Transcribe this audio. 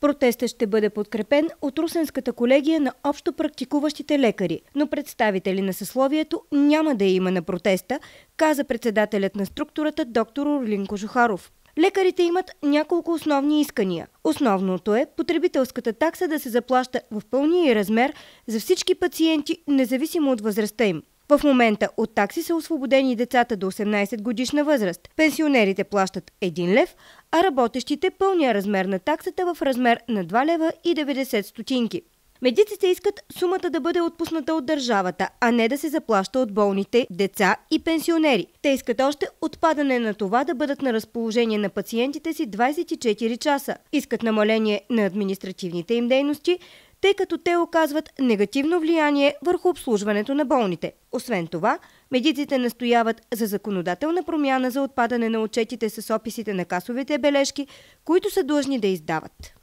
Протестът ще бъде подкрепен от Русенската колегия на общо практикуващите лекари, но представители на съсловието няма да има на протеста, каза председателят на структурата доктор Орлин Кожухаров. Лекарите имат няколко основни искания. Основното е потребителската такса да се заплаща в пълния размер за всички пациенти, независимо от възрастта им. В момента от такси са освободени децата до 18 годишна възраст. Пенсионерите плащат 1 лев, а работещите пълния размер на таксата в размер на 2 лева и 90 стотинки. Медиците искат сумата да бъде отпусната от държавата, а не да се заплаща от болните, деца и пенсионери. Те искат още отпадане на това да бъдат на разположение на пациентите си 24 часа. Искат намаление на административните им дейности, тъй като те оказват негативно влияние върху обслужването на болните. Освен това, медиците настояват за законодателна промяна за отпадане на отчетите с описите на касовите бележки, които са длъжни да издават.